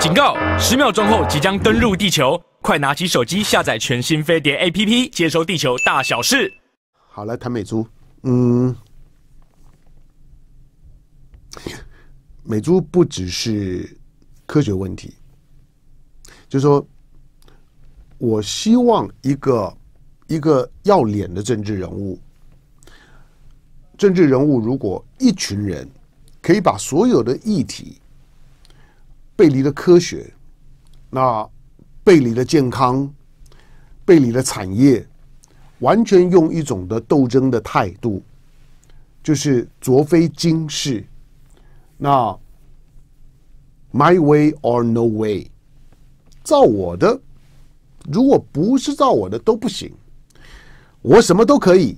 警告！十秒钟后即将登陆地球，快拿起手机下载全新飞碟 APP，接收地球大小事。好了，谈美珠，嗯，美珠不只是科学问题，就是说我希望一个一个要脸的政治人物，政治人物如果一群人可以把所有的议题。背离了科学，那背离了健康，背离了产业，完全用一种的斗争的态度，就是卓非今世，那 my way or no way，照我的，如果不是照我的都不行，我什么都可以，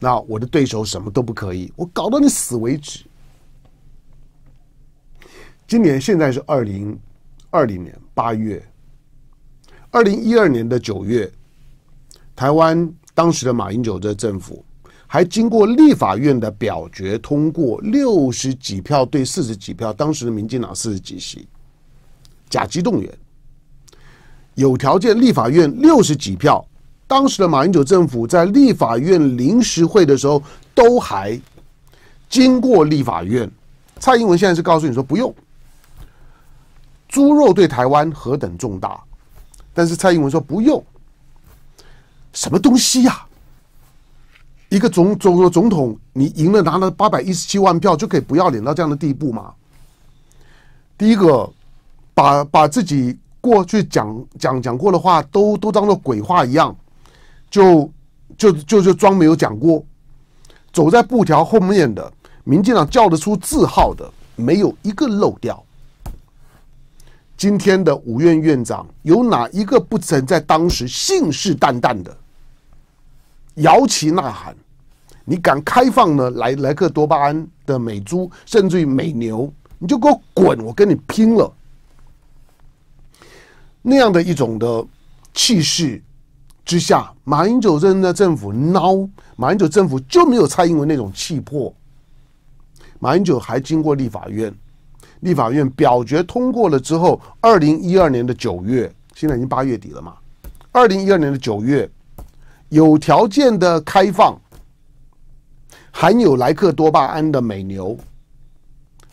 那我的对手什么都不可以，我搞到你死为止。今年现在是二零二零年八月，二零一二年的九月，台湾当时的马英九的政府还经过立法院的表决通过六十几票对四十几票，当时的民进党四十几席，甲级动员，有条件立法院六十几票，当时的马英九政府在立法院临时会的时候都还经过立法院，蔡英文现在是告诉你说不用。猪肉对台湾何等重大，但是蔡英文说不用，什么东西呀？一个总总总统，你赢了拿了八百一十七万票，就可以不要脸到这样的地步吗？第一个把把自己过去讲讲讲过的话，都都当做鬼话一样，就就就就装没有讲过。走在布条后面的，民进党叫得出字号的，没有一个漏掉。今天的五院院长有哪一个不曾在当时信誓旦旦的摇旗呐喊？你敢开放呢莱莱克多巴胺的美猪，甚至于美牛，你就给我滚！我跟你拼了！那样的一种的气势之下，马英九任的政府孬，马英九政府就没有蔡英文那种气魄。马英九还经过立法院。立法院表决通过了之后，二零一二年的九月，现在已经八月底了嘛。二零一二年的九月，有条件的开放含有莱克多巴胺的美牛，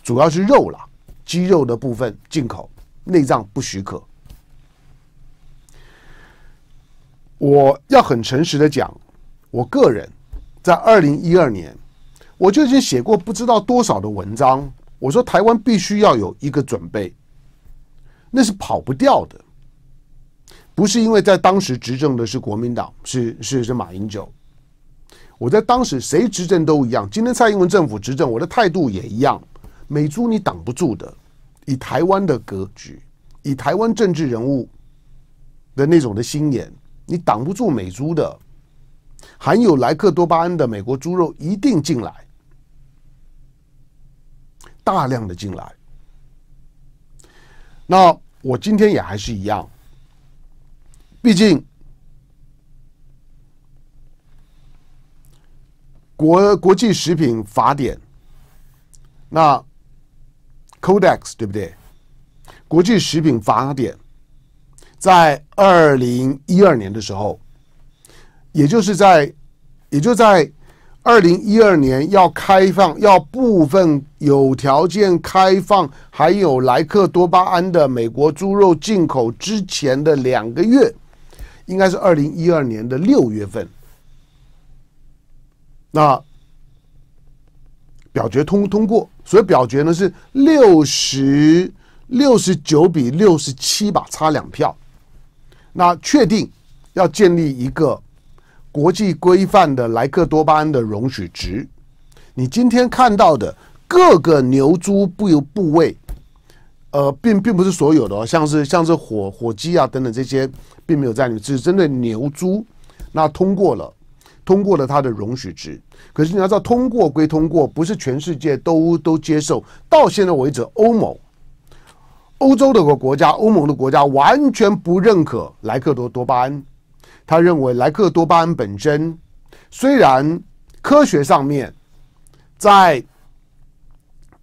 主要是肉啦，鸡肉的部分进口，内脏不许可。我要很诚实的讲，我个人在二零一二年，我就已经写过不知道多少的文章。我说台湾必须要有一个准备，那是跑不掉的，不是因为在当时执政的是国民党，是是是马英九。我在当时谁执政都一样，今天蔡英文政府执政，我的态度也一样。美猪你挡不住的，以台湾的格局，以台湾政治人物的那种的心眼，你挡不住美猪的。含有莱克多巴胺的美国猪肉一定进来。大量的进来，那我今天也还是一样。毕竟，国国际食品法典，那 Codex 对不对？国际食品法典在二零一二年的时候，也就是在，也就在。二零一二年要开放，要部分有条件开放，还有莱克多巴胺的美国猪肉进口之前的两个月，应该是二零一二年的六月份。那表决通通过，所以表决呢是六十六十九比六十七，吧，差两票。那确定要建立一个。国际规范的莱克多巴胺的容许值，你今天看到的各个牛猪不有部位，呃，并并不是所有的，像是像是火火鸡啊等等这些，并没有在里面，只是针对牛猪，那通过了，通过了它的容许值。可是你要知道，通过归通过，不是全世界都都接受。到现在为止，欧盟、欧洲的个国家、欧盟的国家完全不认可莱克多多巴胺。他认为，莱克多巴胺本身虽然科学上面在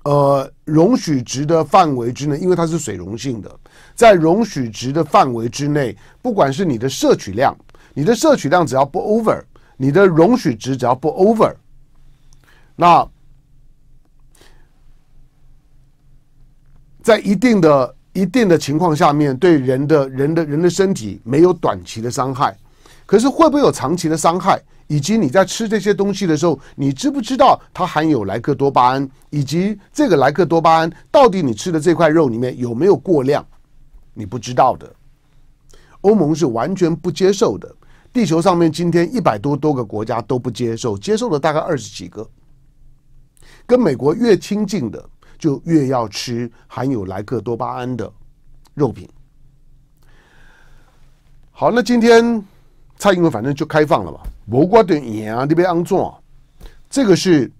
呃容许值的范围之内，因为它是水溶性的，在容许值的范围之内，不管是你的摄取量，你的摄取量只要不 over，你的容许值只要不 over，那在一定的、一定的情况下面，对人的人的人的身体没有短期的伤害。可是会不会有长期的伤害？以及你在吃这些东西的时候，你知不知道它含有莱克多巴胺？以及这个莱克多巴胺到底你吃的这块肉里面有没有过量？你不知道的，欧盟是完全不接受的。地球上面今天一百多多个国家都不接受，接受了大概二十几个。跟美国越亲近的，就越要吃含有莱克多巴胺的肉品。好，那今天。蔡英文反正就开放了嘛，我怪得眼啊！那边安怎？这个是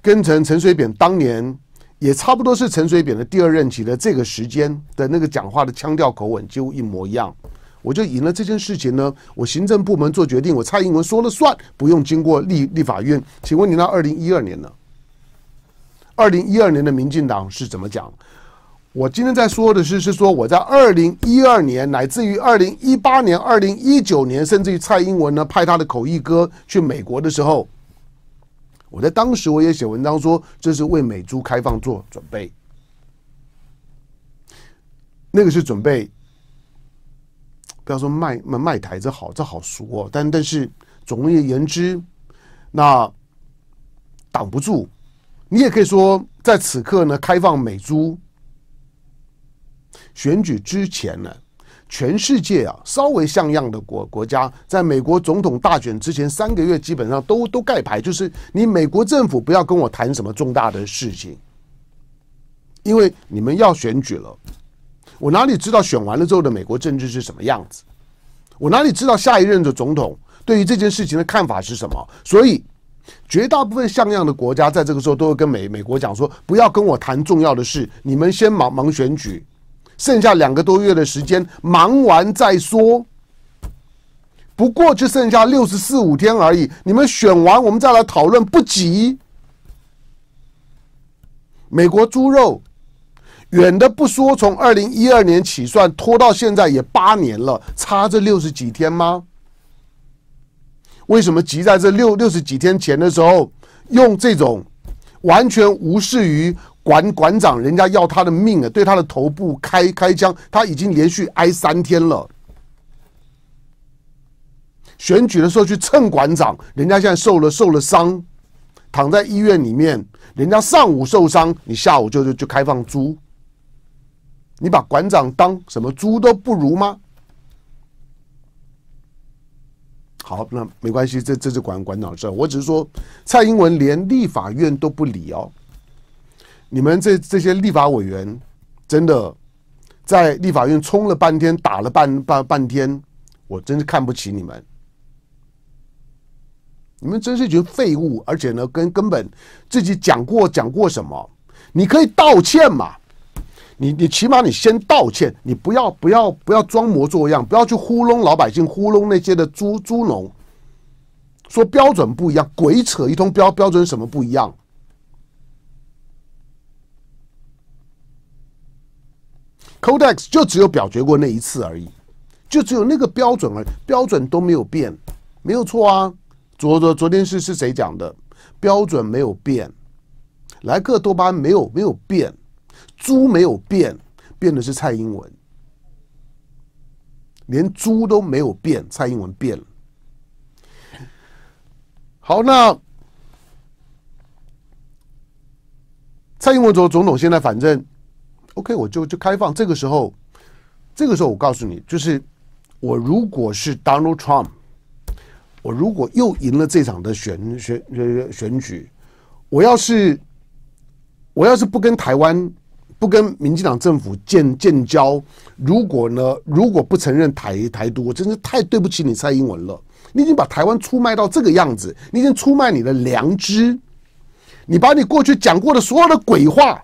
跟陈陈水扁当年也差不多，是陈水扁的第二任期的这个时间的那个讲话的腔调口吻几乎一模一样。我就引了这件事情呢，我行政部门做决定，我蔡英文说了算，不用经过立立法院。请问你那二零一二年呢？二零一二年的民进党是怎么讲？我今天在说的是，是说我在二零一二年，乃至于二零一八年、二零一九年，甚至于蔡英文呢派他的口译哥去美国的时候，我在当时我也写文章说，这是为美猪开放做准备。那个是准备，不要说卖卖台这好，这好熟哦。但但是总而言之，那挡不住。你也可以说，在此刻呢，开放美猪。选举之前呢，全世界啊，稍微像样的国国家，在美国总统大选之前三个月，基本上都都盖牌，就是你美国政府不要跟我谈什么重大的事情，因为你们要选举了，我哪里知道选完了之后的美国政治是什么样子？我哪里知道下一任的总统对于这件事情的看法是什么？所以，绝大部分像样的国家在这个时候都会跟美美国讲说，不要跟我谈重要的事，你们先忙忙选举。剩下两个多月的时间，忙完再说。不过就剩下六十四五天而已，你们选完，我们再来讨论，不急。美国猪肉，远的不说，从二零一二年起算，拖到现在也八年了，差这六十几天吗？为什么急在这六六十几天前的时候，用这种完全无视于？管馆长人家要他的命啊，对他的头部开开枪，他已经连续挨三天了。选举的时候去蹭馆长，人家现在受了受了伤，躺在医院里面。人家上午受伤，你下午就就就开放猪，你把馆长当什么猪都不如吗？好，那没关系，这这是管馆长事，我只是说蔡英文连立法院都不理哦。你们这这些立法委员，真的在立法院冲了半天，打了半半半天，我真是看不起你们。你们真是一群废物，而且呢，根根本自己讲过讲过什么？你可以道歉嘛？你你起码你先道歉，你不要不要不要装模作样，不要去糊弄老百姓，糊弄那些的猪猪农，说标准不一样，鬼扯一通标标准什么不一样？Codex 就只有表决过那一次而已，就只有那个标准而已，标准都没有变，没有错啊。昨昨昨天是是谁讲的？标准没有变，莱克多巴胺没有没有变，猪没有变，变的是蔡英文，连猪都没有变，蔡英文变了。好，那蔡英文做总统，现在反正。OK，我就就开放。这个时候，这个时候，我告诉你，就是我如果是 Donald Trump，我如果又赢了这场的选选选选举，我要是我要是不跟台湾不跟民进党政府建建交，如果呢，如果不承认台台独，我真是太对不起你蔡英文了。你已经把台湾出卖到这个样子，你已经出卖你的良知，你把你过去讲过的所有的鬼话。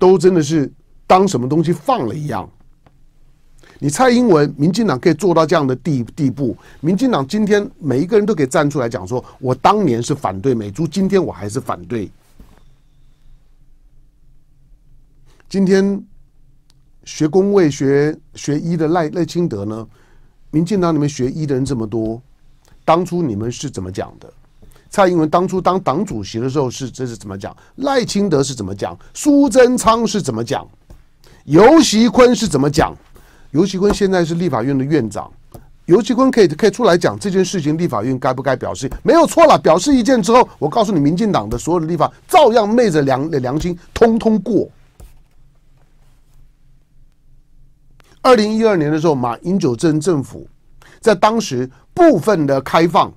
都真的是当什么东西放了一样。你蔡英文、民进党可以做到这样的地地步，民进党今天每一个人都可以站出来讲，说我当年是反对美猪，今天我还是反对。今天学工位学学医的赖赖清德呢？民进党里面学医的人这么多，当初你们是怎么讲的？蔡英文当初当党主席的时候是这是怎么讲？赖清德是怎么讲？苏贞昌是怎么讲？尤习坤是怎么讲？尤习坤现在是立法院的院长，尤习坤可以可以出来讲这件事情，立法院该不该表示没有错了？表示意见之后，我告诉你，民进党的所有的立法照样昧着良的良心通通过。二零一二年的时候，马英九政政府在当时部分的开放。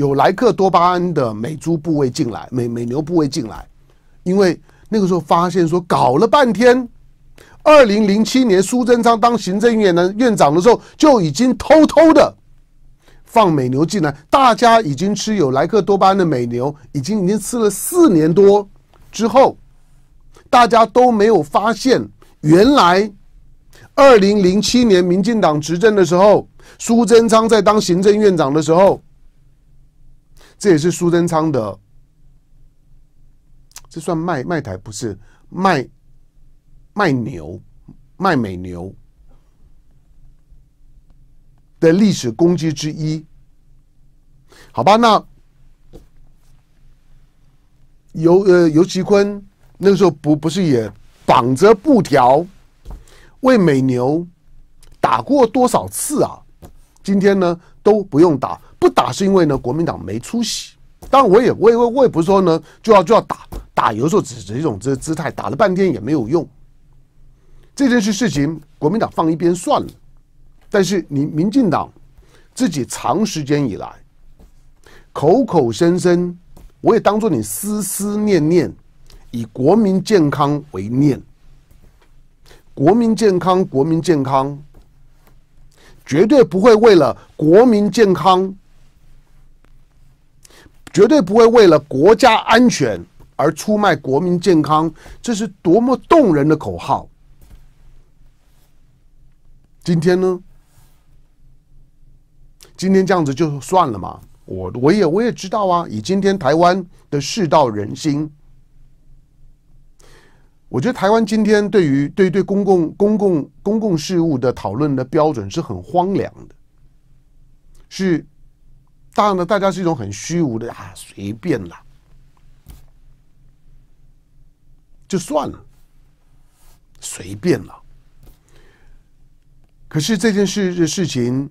有莱克多巴胺的美猪部位进来，美美牛部位进来，因为那个时候发现说搞了半天，二零零七年苏贞昌当行政院的院长的时候，就已经偷偷的放美牛进来，大家已经吃有莱克多巴胺的美牛，已经已经吃了四年多之后，大家都没有发现，原来二零零七年民进党执政的时候，苏贞昌在当行政院长的时候。这也是苏贞昌的，这算卖卖台不是卖卖牛卖美牛的历史攻击之一。好吧，那尤呃尤其坤那个时候不不是也绑着布条为美牛打过多少次啊？今天呢都不用打。不打是因为呢，国民党没出息。当然，我也，我也，我也不是说呢，就要就要打打，有时候只是一种这姿态，打了半天也没有用。这件事事情，国民党放一边算了。但是你民进党自己长时间以来口口声声，我也当做你思思念念，以国民健康为念，国民健康，国民健康，绝对不会为了国民健康。绝对不会为了国家安全而出卖国民健康，这是多么动人的口号！今天呢？今天这样子就算了嘛？我我也我也知道啊。以今天台湾的世道人心，我觉得台湾今天对于对对公共公共公共事务的讨论的标准是很荒凉的，是。当然了，大家是一种很虚无的啊，随便啦，就算了，随便了。可是这件事的事情，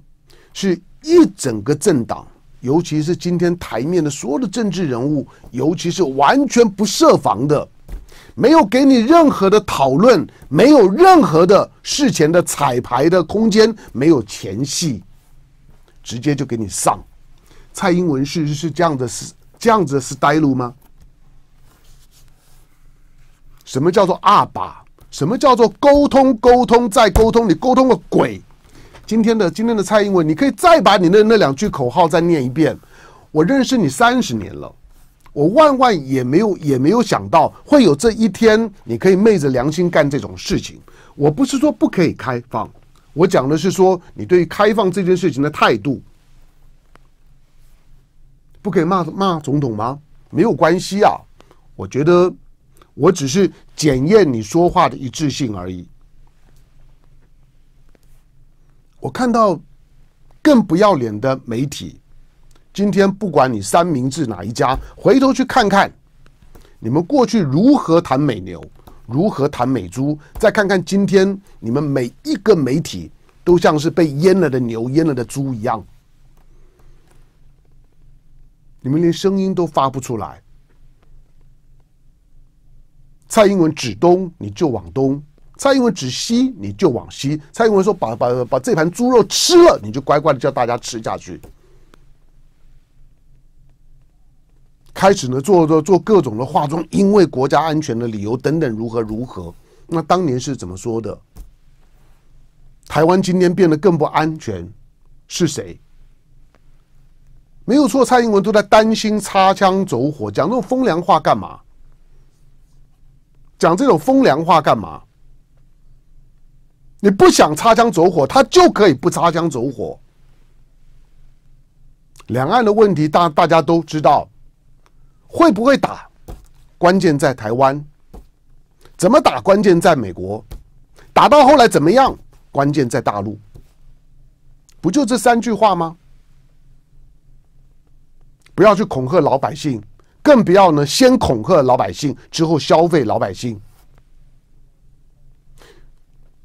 是一整个政党，尤其是今天台面的所有的政治人物，尤其是完全不设防的，没有给你任何的讨论，没有任何的事前的彩排的空间，没有前戏，直接就给你上。蔡英文是是这样的是这样子是呆路吗？什么叫做阿爸？什么叫做沟通？沟通再沟通，你沟通个鬼！今天的今天的蔡英文，你可以再把你的那两句口号再念一遍。我认识你三十年了，我万万也没有也没有想到会有这一天，你可以昧着良心干这种事情。我不是说不可以开放，我讲的是说你对开放这件事情的态度。不可以骂骂总统吗？没有关系啊！我觉得我只是检验你说话的一致性而已。我看到更不要脸的媒体，今天不管你三明治哪一家，回头去看看你们过去如何谈美牛，如何谈美猪，再看看今天你们每一个媒体都像是被淹了的牛、淹了的猪一样。你们连声音都发不出来。蔡英文指东你就往东，蔡英文指西你就往西。蔡英文说：“把把把这盘猪肉吃了，你就乖乖的叫大家吃下去。”开始呢，做做做各种的化妆，因为国家安全的理由等等，如何如何？那当年是怎么说的？台湾今天变得更不安全，是谁？没有错，蔡英文都在担心擦枪走火，讲这种风凉话干嘛？讲这种风凉话干嘛？你不想擦枪走火，他就可以不擦枪走火。两岸的问题，大大家都知道，会不会打，关键在台湾；怎么打，关键在美国；打到后来怎么样，关键在大陆。不就这三句话吗？不要去恐吓老百姓，更不要呢先恐吓老百姓，之后消费老百姓。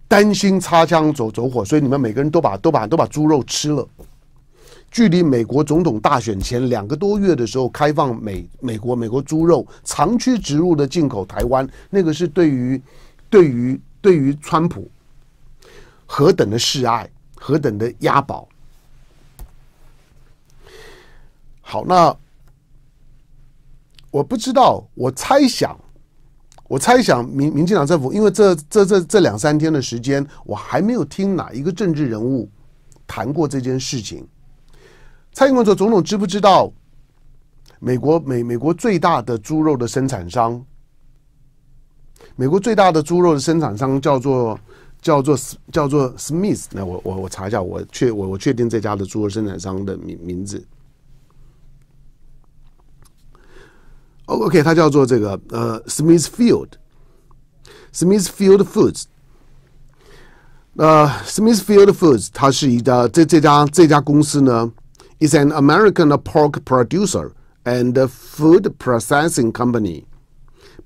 担心擦枪走走火，所以你们每个人都把都把都把猪肉吃了。距离美国总统大选前两个多月的时候，开放美美国美国猪肉长驱直入的进口台湾，那个是对于对于对于川普何等的示爱，何等的押宝。好，那我不知道，我猜想，我猜想民民进党政府，因为这这这这两三天的时间，我还没有听哪一个政治人物谈过这件事情。蔡英文总统知不知道美国美美国最大的猪肉的生产商？美国最大的猪肉的生产商叫做叫做叫做 Smith。那我我我查一下，我确我我确定这家的猪肉生产商的名名字。OK，它叫做这个呃 Smithfield. Smithfield Foods 它是一家这这家这家公司呢，is an American pork producer and food processing company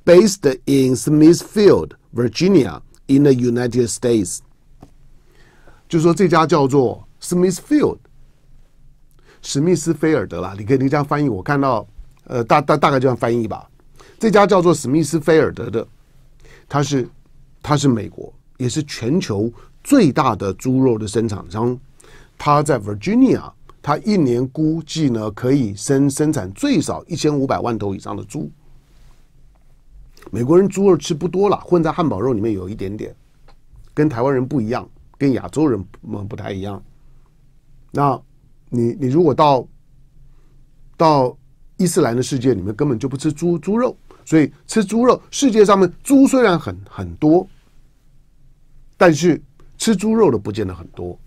based in Smithfield, Virginia, in the United States。就说这家叫做 Smithfield，史密斯菲尔德啦，你可以这样翻译。我看到。呃，大大大概这样翻译吧。这家叫做史密斯菲尔德的，它是它是美国，也是全球最大的猪肉的生产商。它在 Virginia，它一年估计呢可以生生产最少一千五百万头以上的猪。美国人猪肉吃不多了，混在汉堡肉里面有一点点，跟台湾人不一样，跟亚洲人们不太一样。那你你如果到到。伊斯兰的世界里面根本就不吃猪猪肉，所以吃猪肉。世界上面猪虽然很很多，但是吃猪肉的不见得很多。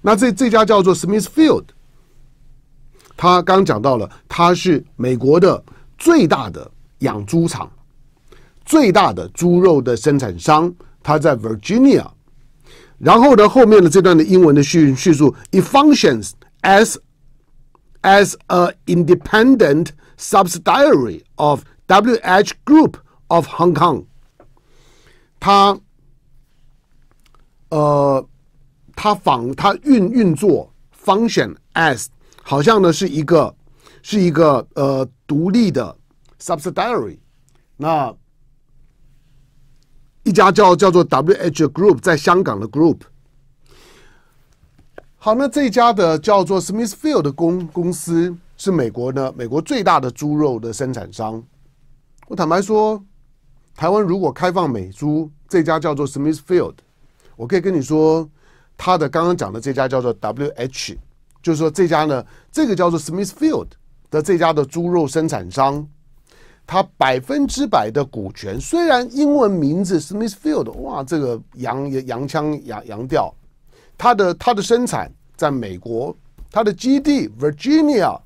那这这家叫做 Smithfield，他刚讲到了，他是美国的最大的养猪场，最大的猪肉的生产商，他在 Virginia。然后呢，后面的这段的英文的叙叙述，it functions as As a independent subsidiary of WH Group of Hong Kong，它，呃，它仿它运运作 function as 好像呢是一个是一个呃独立的 subsidiary，那一家叫叫做 WH Group 在香港的 group。好，那这家的叫做 Smithfield 的公公司是美国呢，美国最大的猪肉的生产商。我坦白说，台湾如果开放美猪，这家叫做 Smithfield，我可以跟你说，他的刚刚讲的这家叫做 WH，就是说这家呢，这个叫做 Smithfield 的这家的猪肉生产商，他百分之百的股权，虽然英文名字 Smithfield，哇，这个洋洋腔洋洋调。它的它的生产在美国，它的基地 Virginia，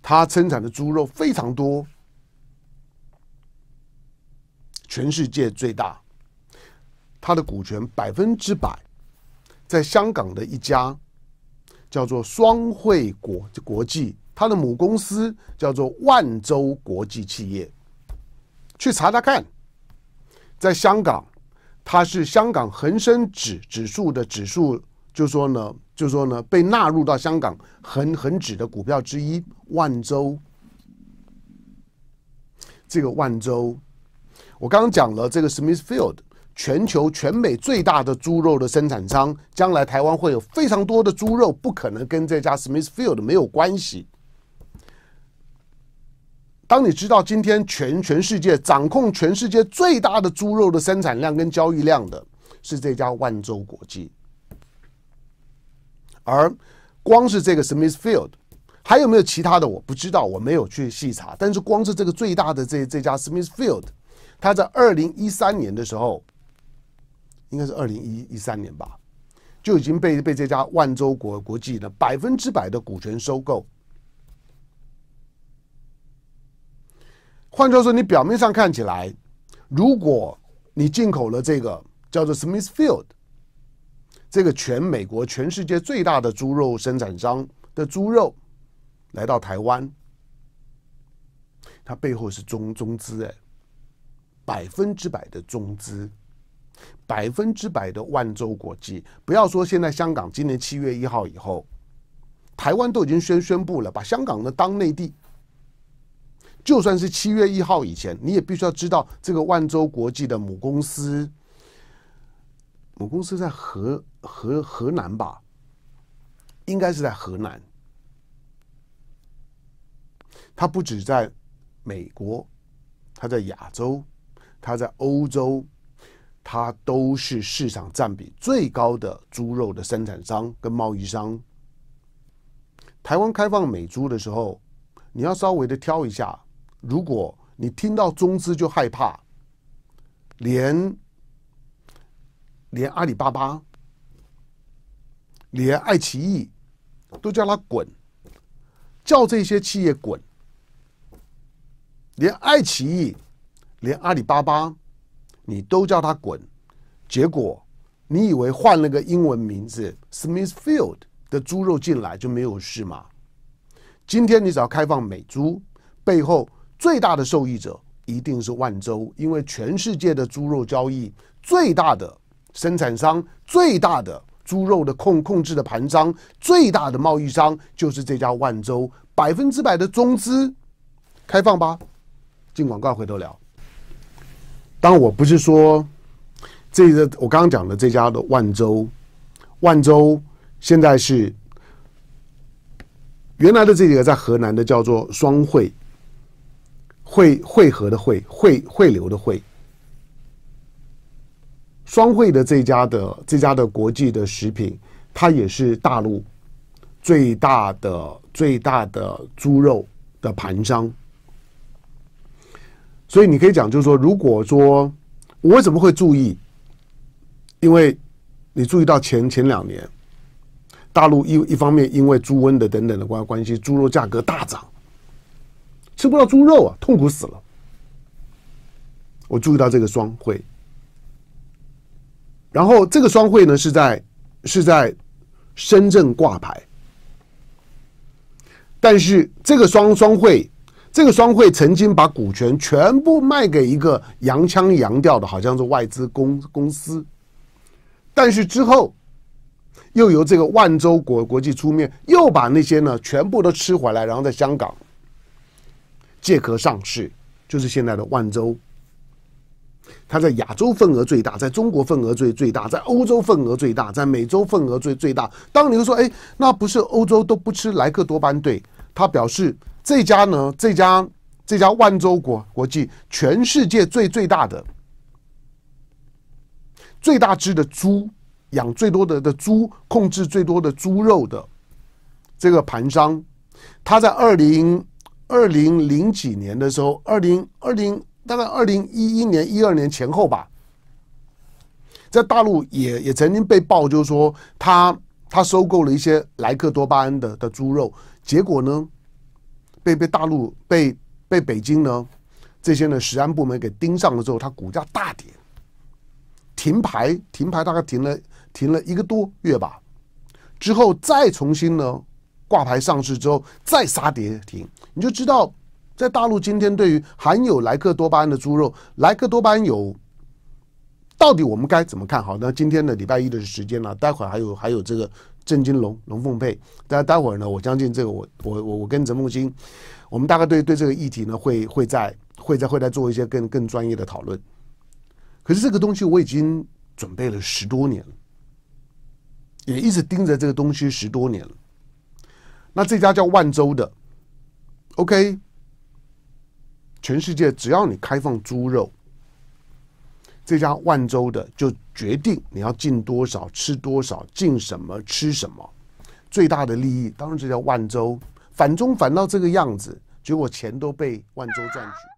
它生产的猪肉非常多，全世界最大。它的股权百分之百在香港的一家叫做双汇国国际，它的母公司叫做万州国际企业。去查查看，在香港。它是香港恒生指指数的指数，就说呢，就说呢，被纳入到香港恒恒指的股票之一万州。这个万州，我刚刚讲了，这个 Smithfield 全球全美最大的猪肉的生产商，将来台湾会有非常多的猪肉，不可能跟这家 Smithfield 没有关系。当你知道今天全全世界掌控全世界最大的猪肉的生产量跟交易量的是这家万州国际，而光是这个 Smithfield 还有没有其他的我不知道，我没有去细查。但是光是这个最大的这这家 Smithfield，它在二零一三年的时候，应该是二零一一三年吧，就已经被被这家万州国国际的百分之百的股权收购。换句话说，你表面上看起来，如果你进口了这个叫做 Smithfield，这个全美国、全世界最大的猪肉生产商的猪肉，来到台湾，它背后是中中资哎，百分之百的中资，百分之百的万州国际。不要说现在香港，今年七月一号以后，台湾都已经宣宣布了，把香港呢当内地。就算是七月一号以前，你也必须要知道这个万州国际的母公司，母公司在河河河南吧，应该是在河南。它不止在美国，它在亚洲，它在欧洲，它都是市场占比最高的猪肉的生产商跟贸易商。台湾开放美猪的时候，你要稍微的挑一下。如果你听到中资就害怕，连连阿里巴巴、连爱奇艺都叫他滚，叫这些企业滚，连爱奇艺、连阿里巴巴，你都叫他滚，结果你以为换了个英文名字 Smithfield 的猪肉进来就没有事吗？今天你只要开放美猪背后。最大的受益者一定是万州，因为全世界的猪肉交易最大的生产商、最大的猪肉的控控制的盘商、最大的贸易商就是这家万州，百分之百的中资，开放吧，进广告回头聊。当我不是说这个，我刚刚讲的这家的万州，万州现在是原来的这几个在河南的叫做双汇。汇汇合的汇汇汇流的汇，双汇的这家的这家的国际的食品，它也是大陆最大的最大的猪肉的盘商，所以你可以讲，就是说，如果说我为什么会注意，因为你注意到前前两年大陆一一方面因为猪瘟的等等的关关系，猪肉价格大涨。吃不到猪肉啊，痛苦死了！我注意到这个双汇，然后这个双汇呢是在是在深圳挂牌，但是这个双双汇，这个双汇曾经把股权全部卖给一个洋腔洋调的，好像是外资公公司，但是之后又由这个万州国国际出面，又把那些呢全部都吃回来，然后在香港。借壳上市，就是现在的万州。它在亚洲份额最大，在中国份额最最大，在欧洲份额最大，在美洲份额最最大。当你说“哎，那不是欧洲都不吃莱克多巴队”，他表示这家呢，这家这家万州国国际，全世界最最大的、最大只的猪养最多的的猪，控制最多的猪肉的这个盘商，他在二零。二零零几年的时候，二零二零大概二零一一年、一二年前后吧，在大陆也也曾经被曝，就是说他他收购了一些莱克多巴胺的的猪肉，结果呢，被被大陆被被北京呢这些呢食安部门给盯上了之后，他股价大跌，停牌停牌大概停了停了一个多月吧，之后再重新呢挂牌上市之后，再杀跌停。你就知道，在大陆今天对于含有莱克多巴胺的猪肉，莱克多巴胺有到底我们该怎么看好？那今天的礼拜一的时间呢，待会儿还有还有这个郑金龙龙凤配，但待会儿呢，我相信这个我我我我跟陈凤新，我们大概对对这个议题呢会会在会在会在做一些更更专业的讨论。可是这个东西我已经准备了十多年了，也一直盯着这个东西十多年了。那这家叫万州的。OK，全世界只要你开放猪肉，这家万州的就决定你要进多少、吃多少、进什么、吃什么，最大的利益当然是叫万州反中反到这个样子，结果钱都被万州赚去。